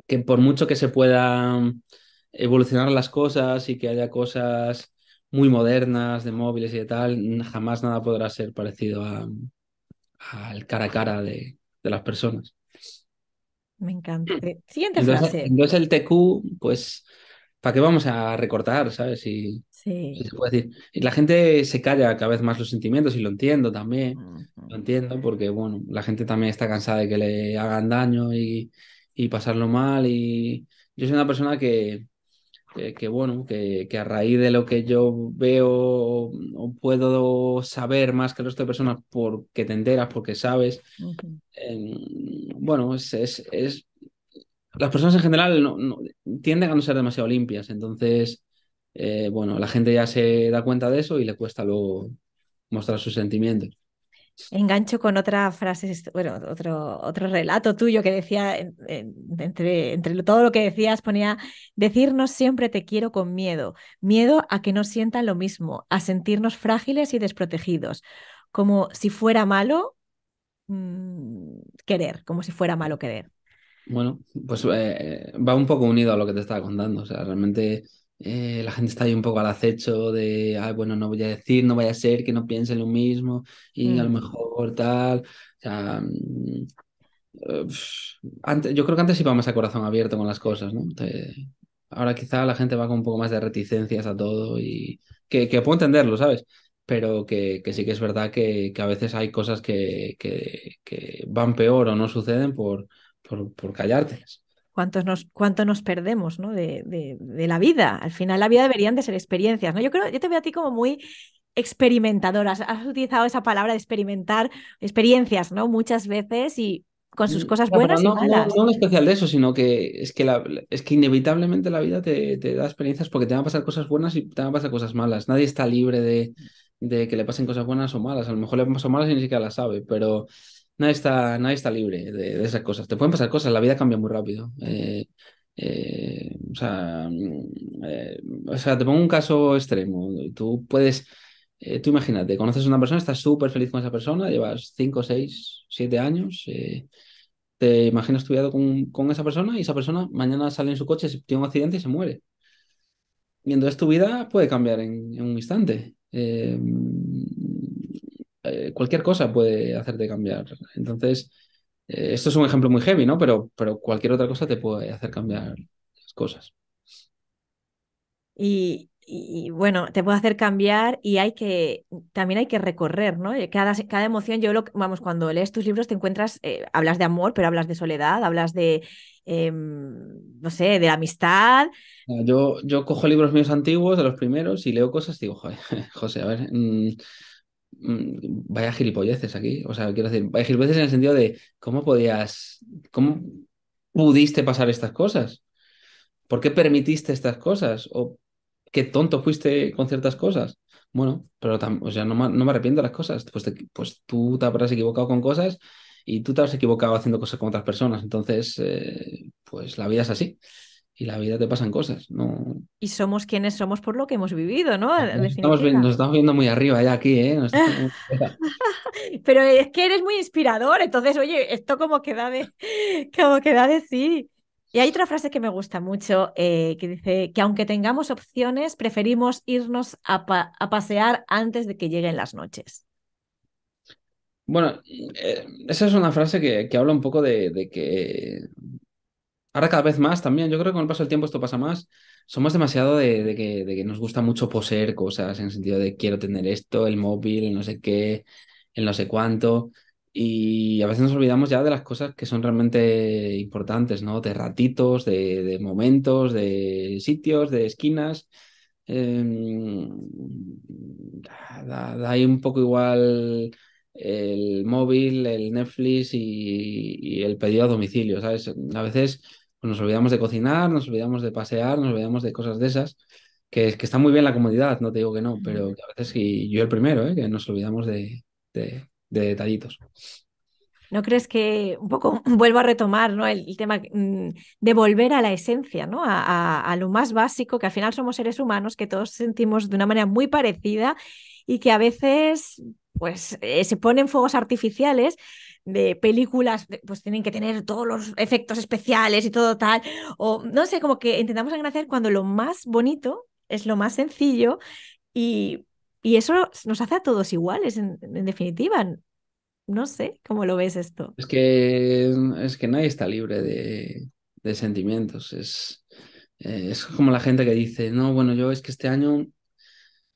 que por mucho que se puedan evolucionar las cosas y que haya cosas muy modernas de móviles y de tal, jamás nada podrá ser parecido a, al cara a cara de, de las personas. Me encanta. Mm. Siguiente frase. Entonces el TQ, pues, ¿para qué vamos a recortar, sabes? sí. Y la gente se calla cada vez más los sentimientos y lo entiendo también. Lo entiendo porque, bueno, la gente también está cansada de que le hagan daño y, y pasarlo mal. Y yo soy una persona que, que, bueno, que, que, a raíz de lo que yo veo o puedo saber más que el resto de personas porque te enteras, porque sabes, em, bueno, es, es, las personas en general no, tienden a no ser demasiado limpias, entonces, eh, bueno, la gente ya se da cuenta de eso y le cuesta luego mostrar sus sentimientos engancho con otra frase, bueno, otro, otro relato tuyo que decía, entre, entre todo lo que decías, ponía, decirnos siempre te quiero con miedo, miedo a que no sientan lo mismo, a sentirnos frágiles y desprotegidos, como si fuera malo mm, querer, como si fuera malo querer. Bueno, pues eh, va un poco unido a lo que te estaba contando, o sea, realmente eh, la gente está ahí un poco al acecho de, bueno, no voy a decir, no vaya a ser que no piensen lo mismo y a lo mm. mejor tal. Mm, antes, yo creo que antes íbamos a corazón abierto con las cosas, ¿no? ahora quizá la gente va con un poco más de reticencias a todo y que, puedo entenderlo, ¿sabes? Pero que, sí que es verdad que, que a veces hay cosas que, van peor o no suceden por, por, por callártelas cuántos nos, cuánto nos perdemos ¿no? de, de, la vida. Al final la vida deberían de ser experiencias. ¿no? Yo creo, yo te veo a ti como muy experimentadora. Has, utilizado esa palabra de experimentar experiencias, ¿no? Muchas veces y con sus mm, cosas buenas no, y malas. No, especial de eso, sino que es que, es que inevitablemente la vida te, da experiencias porque te van a pasar cosas buenas y te van a pasar cosas malas. Nadie está libre de, de que le pasen cosas buenas o malas. A lo mejor le pasan malas y ni siquiera las sabe, pero nadie está, nadie está libre de, esas cosas. Te pueden pasar cosas, la vida cambia muy rápido. Eh, eh, o, sea, mm, eh, o, sea, te pongo un caso extremo. Tú puedes, tú imagínate, conoces a una persona, estás súper feliz con esa persona, llevas 5, 6, 7 años. te imaginas estudiado con, con esa persona y esa persona mañana sale en su coche, tiene un accidente y se muere. Y entonces tu vida puede cambiar en, un instante. Eh, eh, cualquier cosa puede hacerte cambiar. Entonces, eh, esto es un ejemplo muy heavy, ¿no? Pero, pero cualquier otra cosa te puede hacer cambiar las cosas. Y, bueno, te puede hacer cambiar y hay que, también hay que recorrer, ¿no? Eh, cada, cada emoción, yo lo, vamos, cuando lees tus libros te encuentras, hablas de amor, pero hablas de soledad, hablas de, em, no sé, de amistad. Ah, yo, yo cojo libros míos antiguos, de los primeros, y leo cosas y digo, Joder, José, a ver, mm, Mm, vaya gilipolleces aquí. O sea, quiero decir, vaya gilipolleces en el sentido de cómo podías, cómo pudiste pasar estas cosas. ¿Por qué permitiste estas cosas? ¿O qué tonto fuiste con ciertas cosas? Bueno, pero o sea, no, me arrepiento de las cosas. Pues, pues tú te habrás equivocado con cosas y tú te habrás equivocado haciendo cosas con otras personas. Entonces, eh, pues la vida es así y la vida te pasan cosas. ¿no? Y somos quienes somos por lo que hemos vivido, ¿no? Nos estamos, viendo muy arriba ya aquí, ¿eh? Pero es que eres muy inspirador, entonces, oye, esto como queda de, como que de sí. Y hay otra frase que me gusta mucho, eh, que dice que aunque tengamos opciones, preferimos irnos a, pasear antes de que lleguen las noches. Bueno, eh, esa es una frase que, habla un poco de que Ahora cada vez más también, yo creo que con el paso del tiempo esto pasa más. Somos demasiado de, que, nos gusta mucho poseer cosas, en el sentido de quiero tener esto, el móvil, el no sé qué, el no sé cuánto. Y a veces nos olvidamos ya de las cosas que son realmente importantes, ¿no? De ratitos, de, momentos, de sitios, de esquinas. Em, da, ahí un poco igual el móvil, el Netflix y, y el pedido a domicilio, ¿sabes? A veces nos olvidamos de cocinar, nos olvidamos de pasear, nos olvidamos de cosas de esas, que, está muy bien la comodidad, no te digo que no, pero a veces, y yo el primero, ¿eh? que nos olvidamos de, detallitos. ¿No crees que un poco vuelvo a retomar ¿no? el, tema mm, de volver a la esencia, ¿no? A, lo más básico, que al final somos seres humanos, que todos sentimos de una manera muy parecida y que a veces pues, eh, se ponen fuegos artificiales de películas, pues tienen que tener todos los efectos especiales y todo tal, o no sé, como que intentamos agradecer cuando lo más bonito es lo más sencillo y, eso nos hace a todos iguales, en, definitiva. No sé cómo lo ves esto. Es que, es que nadie está libre de, sentimientos. Es, eh, es como la gente que dice, no, bueno, yo es que este año,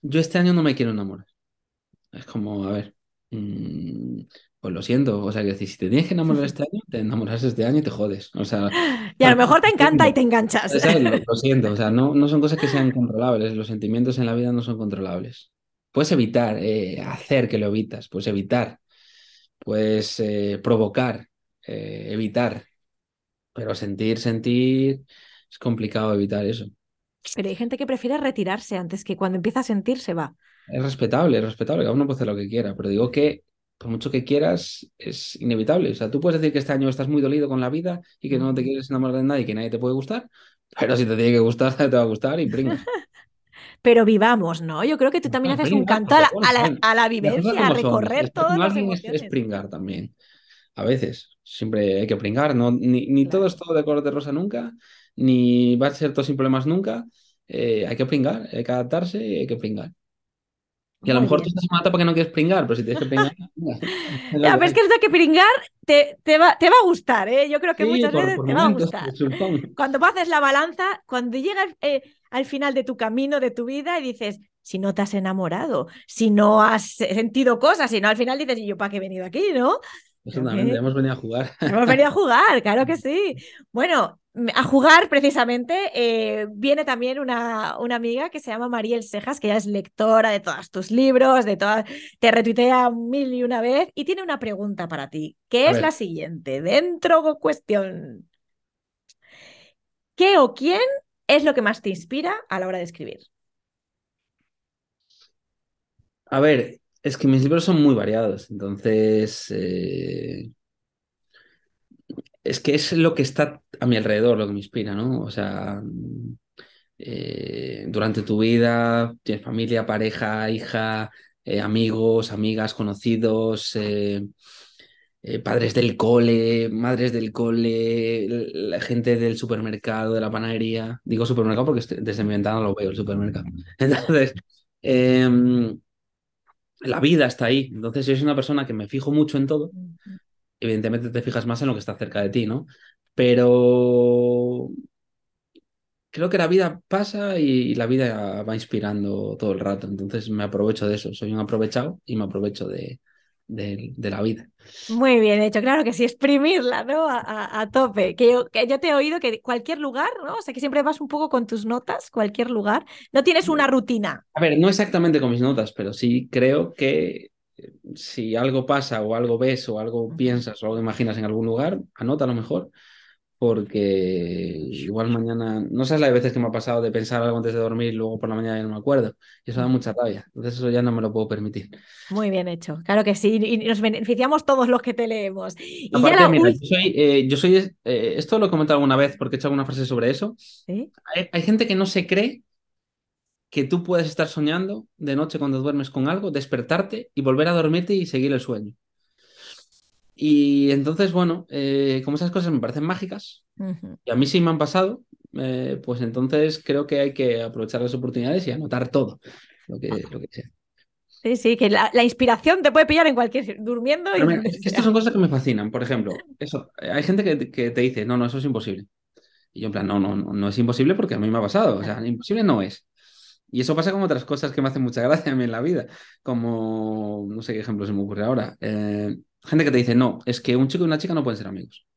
yo este año no me quiero enamorar. Es como, a ver, Mm, pues lo siento, o sea, que si te tienes que enamorar este año, te enamoras este año y te jodes. O sea, y a lo mejor te encanta y te enganchas. Lo, siento, o sea, no, no son cosas que sean controlables, los sentimientos en la vida no son controlables. Puedes evitar, eh, hacer que lo evitas, puedes evitar, puedes eh, provocar, eh, evitar, pero sentir, sentir, es complicado evitar eso. Pero hay gente que prefiere retirarse antes que cuando empieza a sentir se va. Es respetable, es respetable, cada uno puede hacer lo que quiera, pero digo que por mucho que quieras, es inevitable. O sea, tú puedes decir que este año estás muy dolido con la vida y que no te quieres enamorar de nadie y que nadie te puede gustar, pero si te tiene que gustar, te va a gustar y pringa pero vivamos, ¿no? Yo creo que tú también haces un canto a la, a la, vivencia, a recorrer todo. emociones es pringar también. A veces, siempre hay que pringar, ¿no? Ni, todo es todo de color de rosa nunca, ni va a ser todo sin problemas nunca. Eh, hay que pringar, hay que adaptarse y hay que pringar. Que a lo mejor tú estás para que no quieres pringar, pero si tienes que pringar. Pues, ya, pero es que esto que pringar te, te, va, te va a gustar, ¿eh? Yo creo que muchas veces te va a gustar. Cuando haces la balanza, cuando llegas eh, al final de tu camino, de tu vida, y dices, si no te has enamorado, si no has sentido cosas, si no al final dices, yo para qué he venido aquí, no? Exactamente, pues hemos venido a jugar. Hemos venido a jugar, claro que sí. Bueno, a jugar precisamente eh, viene también una, una, amiga que se llama Mariel Cejas, que ya es lectora de todos tus libros, de todas, te retuitea mil y una vez y tiene una pregunta para ti, que es la siguiente, dentro cuestión. ¿Qué o quién es lo que más te inspira a la hora de escribir? A ver, es que mis libros son muy variados, entonces... Eh, es que es lo que está a mi alrededor, lo que me inspira, ¿no? O sea, eh, durante tu vida tienes familia, pareja, hija, eh, amigos, amigas, conocidos, eh, padres del cole, madres del cole, la gente del supermercado, de la panadería. Digo supermercado porque desde mi ventana lo veo, el supermercado. Mm. Entonces, em, la vida está ahí. Entonces, yo soy una persona que me fijo mucho en todo, evidentemente te fijas más en lo que está cerca de ti, ¿no? Pero creo que la vida pasa y, la vida va inspirando todo el rato, entonces me aprovecho de eso, soy un aprovechado y me aprovecho de, de, la vida. Muy bien hecho, claro que sí, exprimirla, ¿no? A, tope, que yo, que yo te he oído que cualquier lugar, ¿no? O sea, que siempre vas un poco con tus notas, cualquier lugar, no tienes una rutina. A ver, no exactamente con mis notas, pero sí creo que si algo pasa o algo ves o algo piensas o algo imaginas en algún lugar, anota a lo mejor, porque igual mañana, no sabes las veces que me ha pasado de pensar algo antes de dormir y luego por la mañana ya no me acuerdo, y eso da mucha rabia, entonces eso ya no me lo puedo permitir. Muy bien hecho, claro que sí, y nos beneficiamos todos los que te leemos. yo soy, eh, yo soy eh, esto lo he comentado alguna vez porque he hecho alguna frase sobre eso, hay gente que no se cree que tú puedes estar soñando de noche cuando duermes con algo, despertarte y volver a dormirte y seguir el sueño. Y entonces, bueno, eh, como esas cosas me parecen mágicas, y a mí sí me han pasado, eh, pues entonces creo que hay que aprovechar las oportunidades y anotar todo, lo que, lo que sea. Sí, sí, que la, inspiración te puede pillar en cualquier durmiendo. Y... estas son cosas que me fascinan. Por ejemplo, eso, hay gente que, te dice, no, no, eso es imposible. Y yo en plan, no, no, no es imposible porque a mí me ha pasado. O sea, imposible no es. Y eso pasa con otras cosas que me hacen mucha gracia a mí en la vida, como, no sé qué ejemplo se me ocurre ahora, eh, gente que te dice, no, es que un chico y una chica no pueden ser amigos.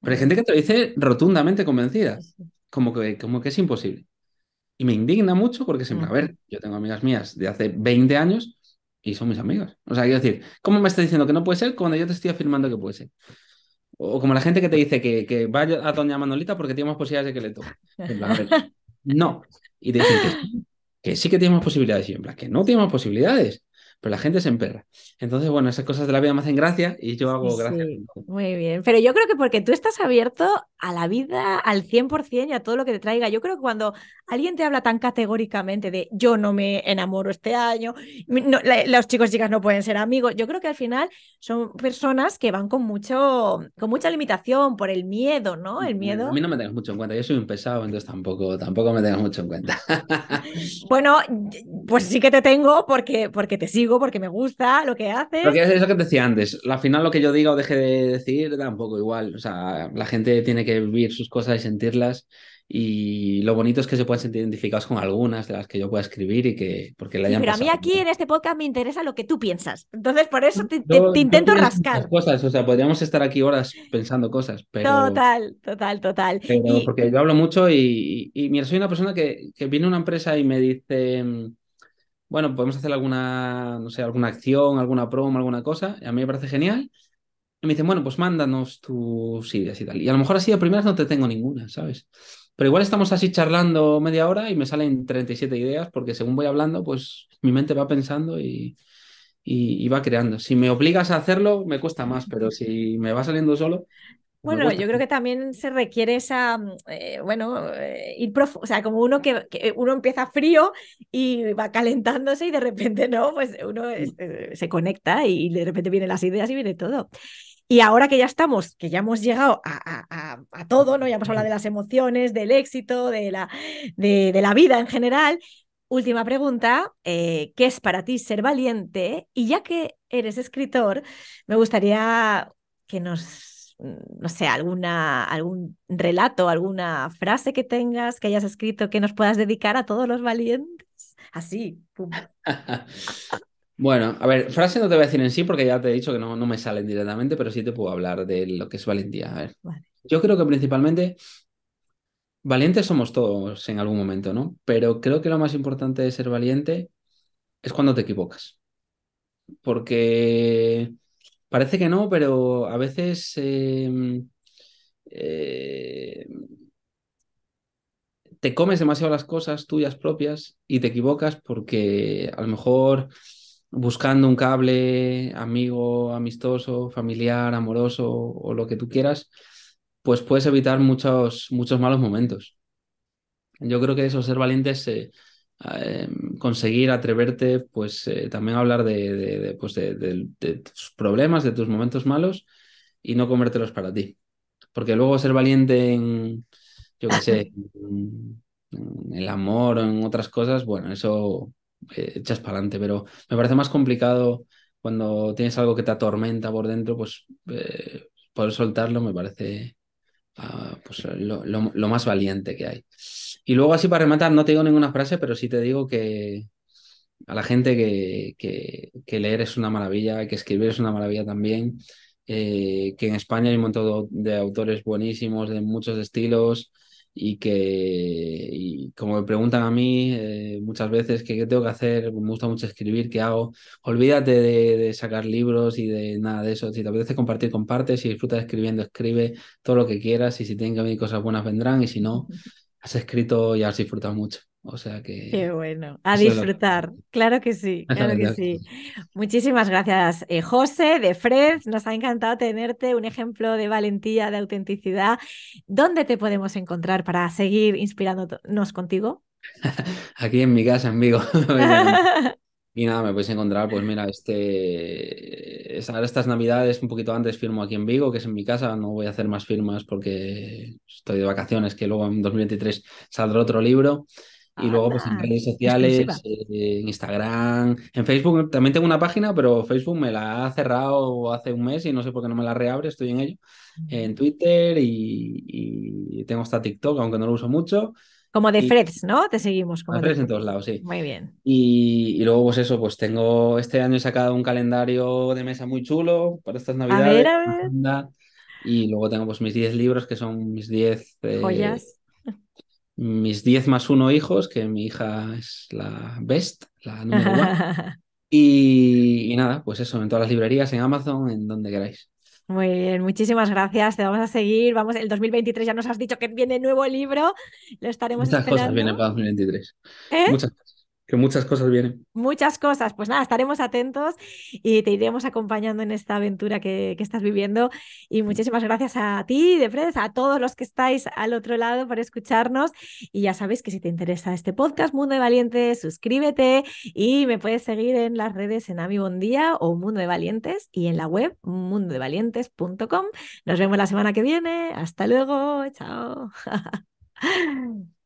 Pero hay gente que te lo dice rotundamente convencida, como que, como que es imposible. Y me indigna mucho porque siempre, a mm. ver, yo tengo amigas mías de hace 20 años y son mis amigas. O sea, quiero decir, ¿cómo me estás diciendo que no puede ser cuando yo te estoy afirmando que puede ser? O como la gente que te dice que, que vaya a Doña Manolita porque tiene más posibilidades de que le toque. No. Y te que sí que tenemos posibilidades y en plan que no tenemos posibilidades pero la gente se emperra. Entonces, bueno, esas cosas de la vida me hacen gracia y yo hago gracia. muy bien, pero yo creo que porque tú estás abierto a la vida al 100% y a todo lo que te traiga. Yo creo que cuando alguien te habla tan categóricamente de yo no me enamoro este año, los chicos y chicas no pueden ser amigos, yo creo que al final son personas que van con mucho con mucha limitación por el miedo, ¿no? El miedo. A mí no me tengas mucho en cuenta, yo soy un pesado, entonces tampoco tampoco me tengas mucho en cuenta. bueno, pues sí que te tengo porque porque te sigo porque me gusta lo que hace. porque es eso que te decía antes. Al final, lo que yo diga o deje de decir, tampoco igual. O sea, la gente tiene que vivir sus cosas y sentirlas. Y lo bonito es que se pueden sentir identificados con algunas de las que yo pueda escribir y que. Porque la hayan pero a mí aquí en este podcast me interesa lo que tú piensas. Entonces, por eso te, intento rascar. Cosas, o sea, podríamos estar aquí horas pensando cosas, pero. Total, total, total. Porque yo hablo mucho y, y, mira, soy una persona que, que viene a una empresa y me dice bueno, podemos hacer alguna, no sé, alguna acción, alguna promo, alguna cosa, a mí me parece genial. Y me dicen, bueno, pues mándanos tus ideas y tal. Y a lo mejor así de primeras no te tengo ninguna, ¿sabes? Pero igual estamos así charlando media hora y me salen 37 ideas porque según voy hablando, pues mi mente va pensando y, y, va creando. Si me obligas a hacerlo, me cuesta más, pero si me va saliendo solo, bueno, yo creo que también se requiere esa, mm, eh, bueno, eh, ir profundo, o sea, como uno que, uno empieza frío y va calentándose y de repente no, pues uno eh, se conecta y de repente vienen las ideas y viene todo. Y ahora que ya estamos, que ya hemos llegado a, todo, ¿no? Ya hemos hablado de las emociones, del éxito, de la, de, la vida en general. Última pregunta, ¿qué es para ti ser valiente? Y ya que eres escritor, me gustaría que nos no sé, alguna, algún relato, alguna frase que tengas, que hayas escrito, que nos puedas dedicar a todos los valientes. Así. bueno, a ver, frase no te voy a decir en sí porque ya te he dicho que no, no me salen directamente, pero sí te puedo hablar de lo que es valentía. A ver. Yo creo que principalmente valientes somos todos en algún momento, ¿no? Pero creo que lo más importante de ser valiente es cuando te equivocas. Porque Parece que no, pero a veces em, eh, te comes demasiado las cosas tuyas propias y te equivocas porque a lo mejor buscando un cable amigo, amistoso, familiar, amoroso o lo que tú quieras, pues puedes evitar muchos, muchos malos momentos. Yo creo que eso, ser valientes, Em, conseguir atreverte pues eh, también a hablar de, pues de, tus problemas, de tus momentos malos y no comértelos para ti. Porque luego ser valiente en, yo qué sé, el amor o en otras cosas, bueno, eso eh, echas para adelante, pero me parece más complicado cuando tienes algo que te atormenta por dentro, pues eh, poder soltarlo me parece Ah, pues lo, más valiente que hay. Y luego así para rematar, no te digo ninguna frase, pero sí te digo que a la gente que, que, leer es una maravilla, que escribir es una maravilla también, eh, que en España hay un montón de autores buenísimos de muchos estilos, y que como me preguntan a mí eh, muchas veces que qué tengo que hacer, me gusta mucho escribir, qué hago, olvídate de, de, sacar libros y de nada de eso, si te apetece compartir, comparte, si disfrutas escribiendo, escribe todo lo que quieras y si tienen que venir cosas buenas vendrán y si no, has escrito y has disfrutado mucho. O sea que. Qué bueno. A disfrutar. Claro que sí. Claro que sí. Muchísimas gracias, eh, José, de Fred. Nos ha encantado tenerte. Un ejemplo de valentía, de autenticidad. ¿Dónde te podemos encontrar para seguir inspirándonos contigo? Aquí en mi casa, en Vigo. y nada, me puedes encontrar, pues mira, este estas navidades, un poquito antes firmo aquí en Vigo, que es en mi casa, no voy a hacer más firmas porque estoy de vacaciones, que luego en 2023 saldrá otro libro y luego pues en ah, redes sociales, en Instagram, en Facebook también tengo una página, pero Facebook me la ha cerrado hace un mes y no sé por qué no me la reabre, estoy en ello. En Twitter y, tengo hasta TikTok, aunque no lo uso mucho. Como de Freds, ¿no? Te seguimos. con Freds en todos lados, sí. Muy bien. Y, luego, pues eso, pues tengo, este año he sacado un calendario de mesa muy chulo para estas navidades. A ver, a ver. Y luego tengo pues mis 10 libros, que son mis 10 eh, joyas mis 10 más 1 hijos, que mi hija es la best, la número 1. Y, nada, pues eso, en todas las librerías, en Amazon, en donde queráis. Muy bien, muchísimas gracias. Te vamos a seguir. Vamos, el 2023 ya nos has dicho que viene nuevo libro. Lo estaremos Muchas cosas vienen para 2023. ¿Eh? Muchas gracias que muchas cosas vienen. Muchas cosas. Pues nada, estaremos atentos y te iremos acompañando en esta aventura que, estás viviendo. Y muchísimas gracias a ti, de Fredes, a todos los que estáis al otro lado por escucharnos. Y ya sabéis que si te interesa este podcast, Mundo de Valientes, suscríbete y me puedes seguir en las redes en Ami día o Mundo de Valientes y en la web mundodevalientes.com. Nos vemos la semana que viene. Hasta luego. Chao.